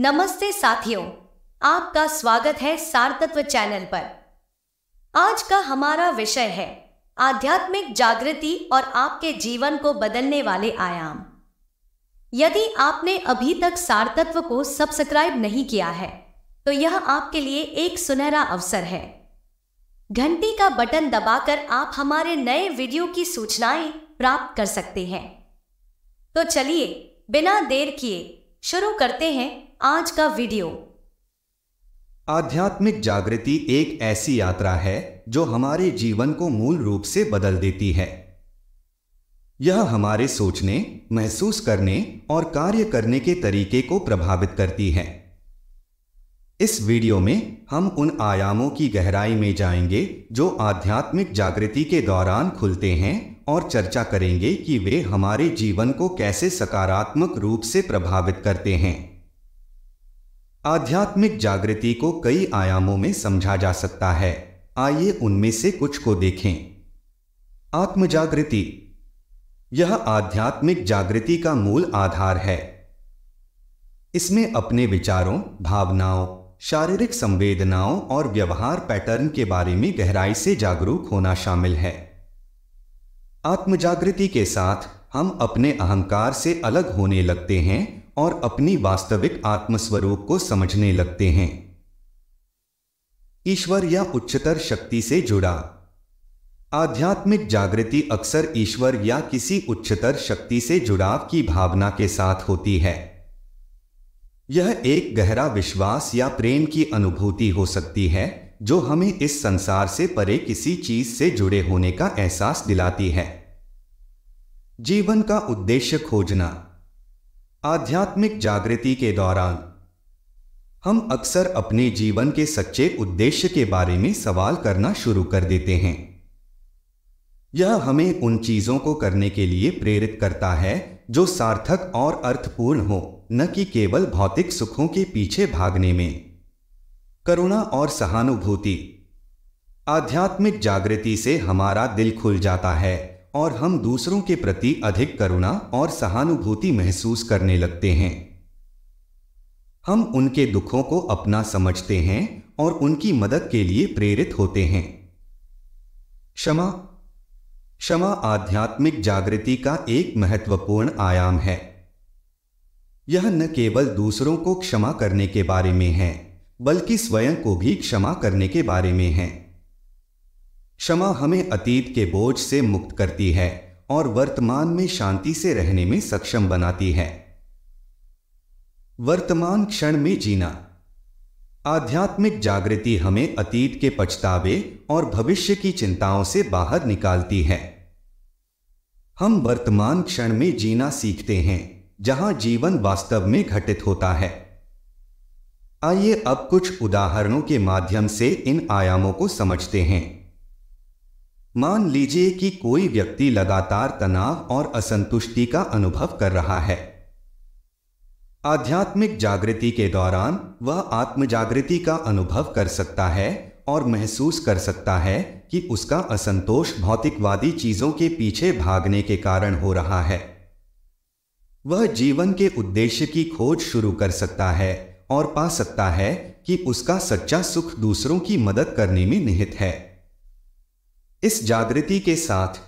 नमस्ते साथियों आपका स्वागत है सारतत्व चैनल पर आज का हमारा विषय है आध्यात्मिक जागृति और आपके जीवन को बदलने वाले आयाम यदि आपने अभी तक सारतत्व को सब्सक्राइब नहीं किया है तो यह आपके लिए एक सुनहरा अवसर है घंटी का बटन दबाकर आप हमारे नए वीडियो की सूचनाएं प्राप्त कर सकते हैं तो चलिए बिना देर किए शुरू करते हैं आज का वीडियो आध्यात्मिक जागृति एक ऐसी यात्रा है जो हमारे जीवन को मूल रूप से बदल देती है यह हमारे सोचने महसूस करने और कार्य करने के तरीके को प्रभावित करती है इस वीडियो में हम उन आयामों की गहराई में जाएंगे जो आध्यात्मिक जागृति के दौरान खुलते हैं और चर्चा करेंगे कि वे हमारे जीवन को कैसे सकारात्मक रूप से प्रभावित करते हैं आध्यात्मिक जागृति को कई आयामों में समझा जा सकता है आइए उनमें से कुछ को देखें आत्म जागृति यह आध्यात्मिक जागृति का मूल आधार है इसमें अपने विचारों भावनाओं शारीरिक संवेदनाओं और व्यवहार पैटर्न के बारे में गहराई से जागरूक होना शामिल है आत्म जागृति के साथ हम अपने अहंकार से अलग होने लगते हैं और अपनी वास्तविक आत्मस्वरूप को समझने लगते हैं ईश्वर या उच्चतर शक्ति से जुड़ा आध्यात्मिक जागृति अक्सर ईश्वर या किसी उच्चतर शक्ति से जुड़ाव की भावना के साथ होती है यह एक गहरा विश्वास या प्रेम की अनुभूति हो सकती है जो हमें इस संसार से परे किसी चीज से जुड़े होने का एहसास दिलाती है जीवन का उद्देश्य खोजना आध्यात्मिक जागृति के दौरान हम अक्सर अपने जीवन के सच्चे उद्देश्य के बारे में सवाल करना शुरू कर देते हैं यह हमें उन चीजों को करने के लिए प्रेरित करता है जो सार्थक और अर्थपूर्ण हो न कि केवल भौतिक सुखों के पीछे भागने में करुणा और सहानुभूति आध्यात्मिक जागृति से हमारा दिल खुल जाता है और हम दूसरों के प्रति अधिक करुणा और सहानुभूति महसूस करने लगते हैं हम उनके दुखों को अपना समझते हैं और उनकी मदद के लिए प्रेरित होते हैं क्षमा क्षमा आध्यात्मिक जागृति का एक महत्वपूर्ण आयाम है यह न केवल दूसरों को क्षमा करने के बारे में है बल्कि स्वयं को भी क्षमा करने के बारे में है क्षमा हमें अतीत के बोझ से मुक्त करती है और वर्तमान में शांति से रहने में सक्षम बनाती है वर्तमान क्षण में जीना आध्यात्मिक जागृति हमें अतीत के पछतावे और भविष्य की चिंताओं से बाहर निकालती है हम वर्तमान क्षण में जीना सीखते हैं जहां जीवन वास्तव में घटित होता है आइए अब कुछ उदाहरणों के माध्यम से इन आयामों को समझते हैं मान लीजिए कि कोई व्यक्ति लगातार तनाव और असंतुष्टि का अनुभव कर रहा है आध्यात्मिक जागृति के दौरान वह आत्म जागृति का अनुभव कर सकता है और महसूस कर सकता है कि उसका असंतोष भौतिकवादी चीजों के पीछे भागने के कारण हो रहा है वह जीवन के उद्देश्य की खोज शुरू कर सकता है और पा सकता है कि उसका सच्चा सुख दूसरों की मदद करने में निहित है इस जागृति के साथ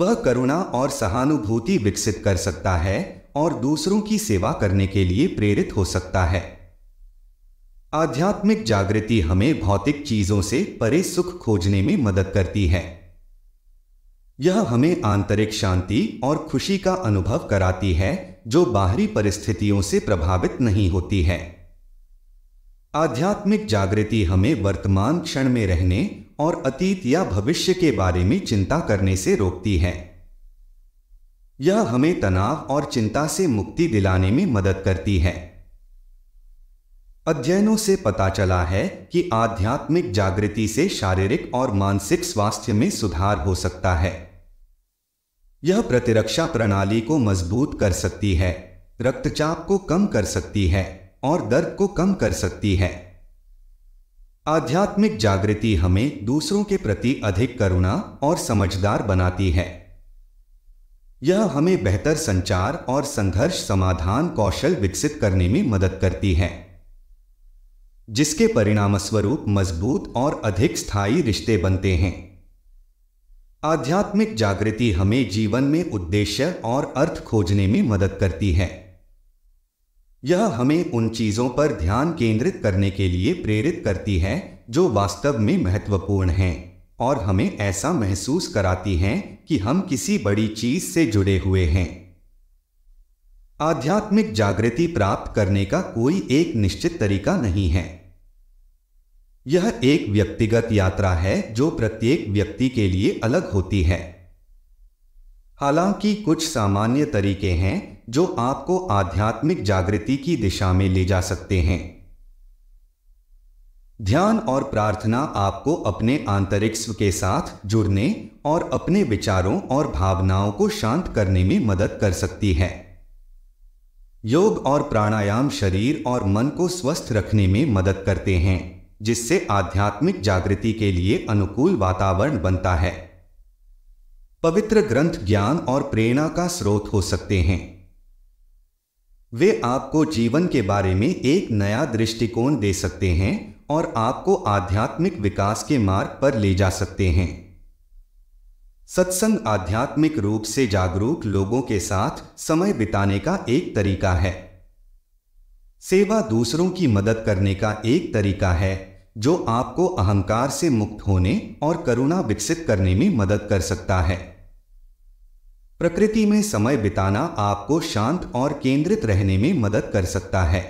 वह करुणा और सहानुभूति विकसित कर सकता है और दूसरों की सेवा करने के लिए प्रेरित हो सकता है आध्यात्मिक जागृति हमें भौतिक चीजों से परे सुख खोजने में मदद करती है यह हमें आंतरिक शांति और खुशी का अनुभव कराती है जो बाहरी परिस्थितियों से प्रभावित नहीं होती है आध्यात्मिक जागृति हमें वर्तमान क्षण में रहने और अतीत या भविष्य के बारे में चिंता करने से रोकती है यह हमें तनाव और चिंता से मुक्ति दिलाने में मदद करती है अध्ययनों से पता चला है कि आध्यात्मिक जागृति से शारीरिक और मानसिक स्वास्थ्य में सुधार हो सकता है यह प्रतिरक्षा प्रणाली को मजबूत कर सकती है रक्तचाप को कम कर सकती है और दर्द को कम कर सकती है आध्यात्मिक जागृति हमें दूसरों के प्रति अधिक करुणा और समझदार बनाती है यह हमें बेहतर संचार और संघर्ष समाधान कौशल विकसित करने में मदद करती है जिसके परिणामस्वरूप मजबूत और अधिक स्थायी रिश्ते बनते हैं आध्यात्मिक जागृति हमें जीवन में उद्देश्य और अर्थ खोजने में मदद करती है यह हमें उन चीजों पर ध्यान केंद्रित करने के लिए प्रेरित करती है जो वास्तव में महत्वपूर्ण हैं और हमें ऐसा महसूस कराती हैं कि हम किसी बड़ी चीज से जुड़े हुए हैं आध्यात्मिक जागृति प्राप्त करने का कोई एक निश्चित तरीका नहीं है यह एक व्यक्तिगत यात्रा है जो प्रत्येक व्यक्ति के लिए अलग होती है हालांकि कुछ सामान्य तरीके हैं जो आपको आध्यात्मिक जागृति की दिशा में ले जा सकते हैं ध्यान और प्रार्थना आपको अपने आंतरिक स्व के साथ जुड़ने और अपने विचारों और भावनाओं को शांत करने में मदद कर सकती है योग और प्राणायाम शरीर और मन को स्वस्थ रखने में मदद करते हैं जिससे आध्यात्मिक जागृति के लिए अनुकूल वातावरण बनता है पवित्र ग्रंथ ज्ञान और प्रेरणा का स्रोत हो सकते हैं वे आपको जीवन के बारे में एक नया दृष्टिकोण दे सकते हैं और आपको आध्यात्मिक विकास के मार्ग पर ले जा सकते हैं सत्संग आध्यात्मिक रूप से जागरूक लोगों के साथ समय बिताने का एक तरीका है सेवा दूसरों की मदद करने का एक तरीका है जो आपको अहंकार से मुक्त होने और करुणा विकसित करने में मदद कर सकता है प्रकृति में समय बिताना आपको शांत और केंद्रित रहने में मदद कर सकता है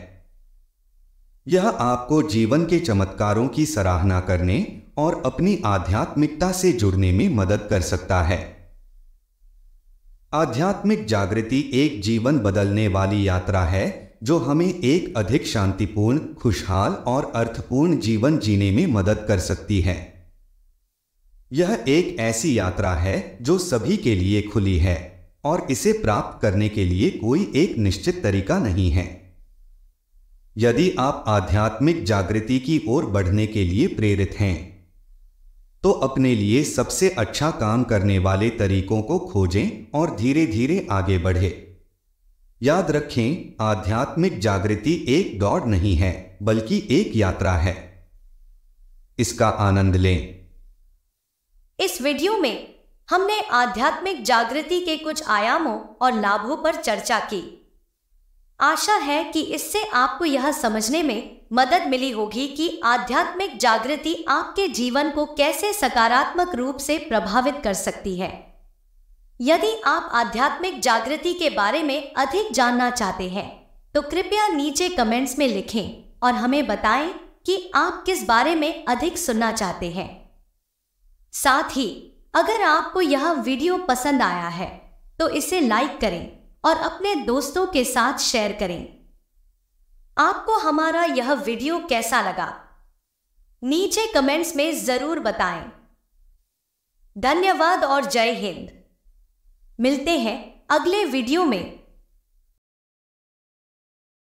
यह आपको जीवन के चमत्कारों की सराहना करने और अपनी आध्यात्मिकता से जुड़ने में मदद कर सकता है आध्यात्मिक जागृति एक जीवन बदलने वाली यात्रा है जो हमें एक अधिक शांतिपूर्ण खुशहाल और अर्थपूर्ण जीवन जीने में मदद कर सकती है यह एक ऐसी यात्रा है जो सभी के लिए खुली है और इसे प्राप्त करने के लिए कोई एक निश्चित तरीका नहीं है यदि आप आध्यात्मिक जागृति की ओर बढ़ने के लिए प्रेरित हैं तो अपने लिए सबसे अच्छा काम करने वाले तरीकों को खोजें और धीरे धीरे आगे बढ़े याद रखें आध्यात्मिक जागृति एक दौड़ नहीं है बल्कि एक यात्रा है इसका आनंद लें इस वीडियो में हमने आध्यात्मिक जागृति के कुछ आयामों और लाभों पर चर्चा की आशा है कि इससे आपको यह समझने में मदद मिली होगी कि आध्यात्मिक जागृति आपके जीवन को कैसे सकारात्मक रूप से प्रभावित कर सकती है यदि आप आध्यात्मिक जागृति के बारे में अधिक जानना चाहते हैं तो कृपया नीचे कमेंट्स में लिखें और हमें बताएं कि आप किस बारे में अधिक सुनना चाहते हैं साथ ही अगर आपको यह वीडियो पसंद आया है तो इसे लाइक करें और अपने दोस्तों के साथ शेयर करें आपको हमारा यह वीडियो कैसा लगा नीचे कमेंट्स में जरूर बताएं धन्यवाद और जय हिंद मिलते हैं अगले वीडियो में